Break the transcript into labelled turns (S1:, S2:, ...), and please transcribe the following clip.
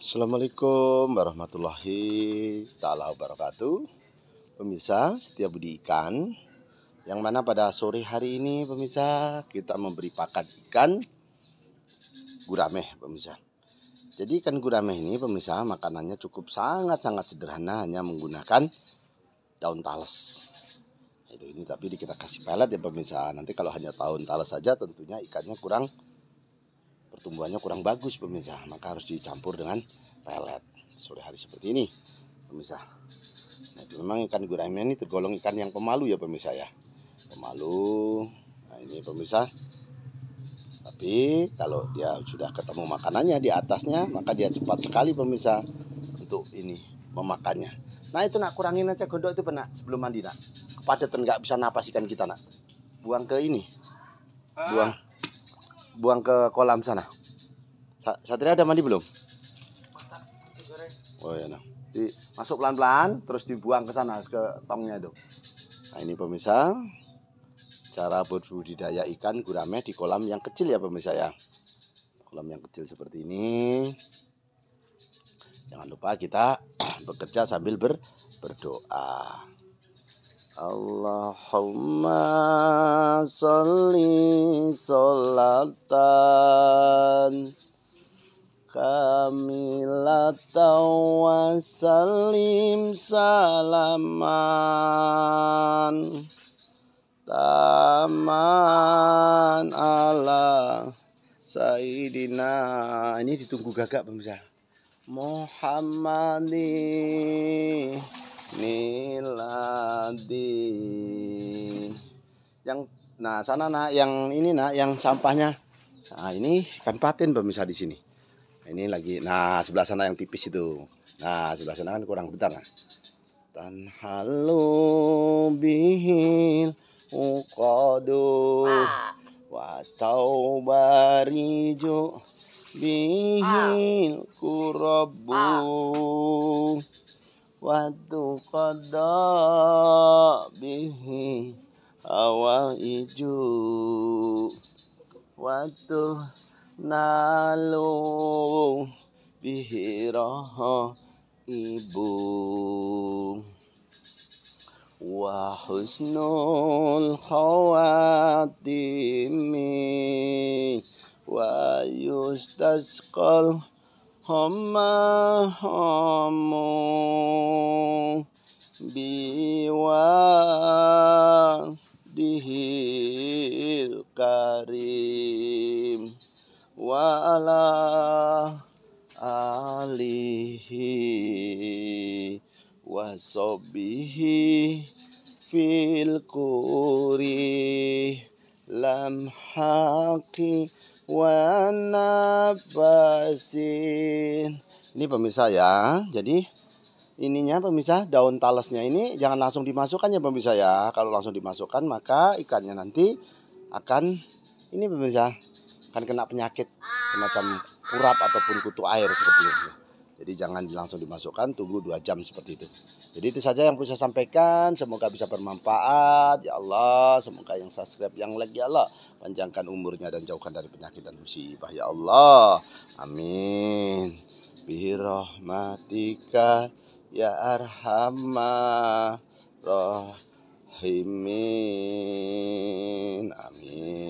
S1: Assalamualaikum warahmatullahi taala wabarakatuh. Pemirsa, setiap budi ikan yang mana pada sore hari ini pemirsa kita memberi pakan ikan gurameh pemirsa. Jadi ikan gurameh ini pemirsa makanannya cukup sangat-sangat sederhana hanya menggunakan daun talas. Itu ini tapi kita kasih pelet ya pemirsa. Nanti kalau hanya daun talas saja tentunya ikannya kurang tumbuhannya kurang bagus pemirsa maka harus dicampur dengan pelet sore hari seperti ini pemirsa nah itu memang ikan gurame ini tergolong ikan yang pemalu ya pemirsa ya pemalu nah ini pemirsa tapi kalau dia sudah ketemu makanannya di atasnya maka dia cepat sekali pemirsa untuk ini memakannya nah itu nak kurangin aja gondok itu pernah sebelum mandi nak kepadatan nggak bisa napas ikan kita nak buang ke ini ah, buang buang ke kolam sana. Satria ada mandi belum? Oh ya, nah. Di, masuk pelan-pelan, terus dibuang ke sana ke tongnya itu. Nah ini pemirsa, cara berbudidaya ikan gurame di kolam yang kecil ya pemirsa ya. Kolam yang kecil seperti ini. Jangan lupa kita bekerja sambil ber berdoa. Allahumma salli salatan kamilatan wa salim salaman taman ala Sayyidina ini ditunggu gagak pemirsa Muhammadin nilai nanti yang nah sana nak yang ini nak yang sampahnya nah ini kan patin pemirsa di sini ini lagi nah sebelah sana yang tipis itu nah sebelah sana kan kurang bentar nah tan halu bihil uqadu wa taubariju bihil ah. kurabu watuqadda bihi awaiju watu nalu bihi roho ibu wa husnul khawatimi wa yustasqal khawatimi Homma hamu biwa dihil karim wa ala alihi wa sobihi fil kuri lamhaqi wa nabasin. Ini pemirsa ya. Jadi ininya pemirsa daun talasnya ini jangan langsung dimasukkan ya pemirsa ya. Kalau langsung dimasukkan maka ikannya nanti akan ini pemirsa akan kena penyakit semacam kurap ataupun kutu air seperti itu. Jadi jangan langsung dimasukkan, tunggu dua jam seperti itu. Jadi itu saja yang perlu saya sampaikan. Semoga bisa bermanfaat. Ya Allah, semoga yang subscribe, yang lagi ya Allah. Panjangkan umurnya dan jauhkan dari penyakit dan musibah. Ya Allah. Amin. Birahmatika ya arhamah rohimin. Amin.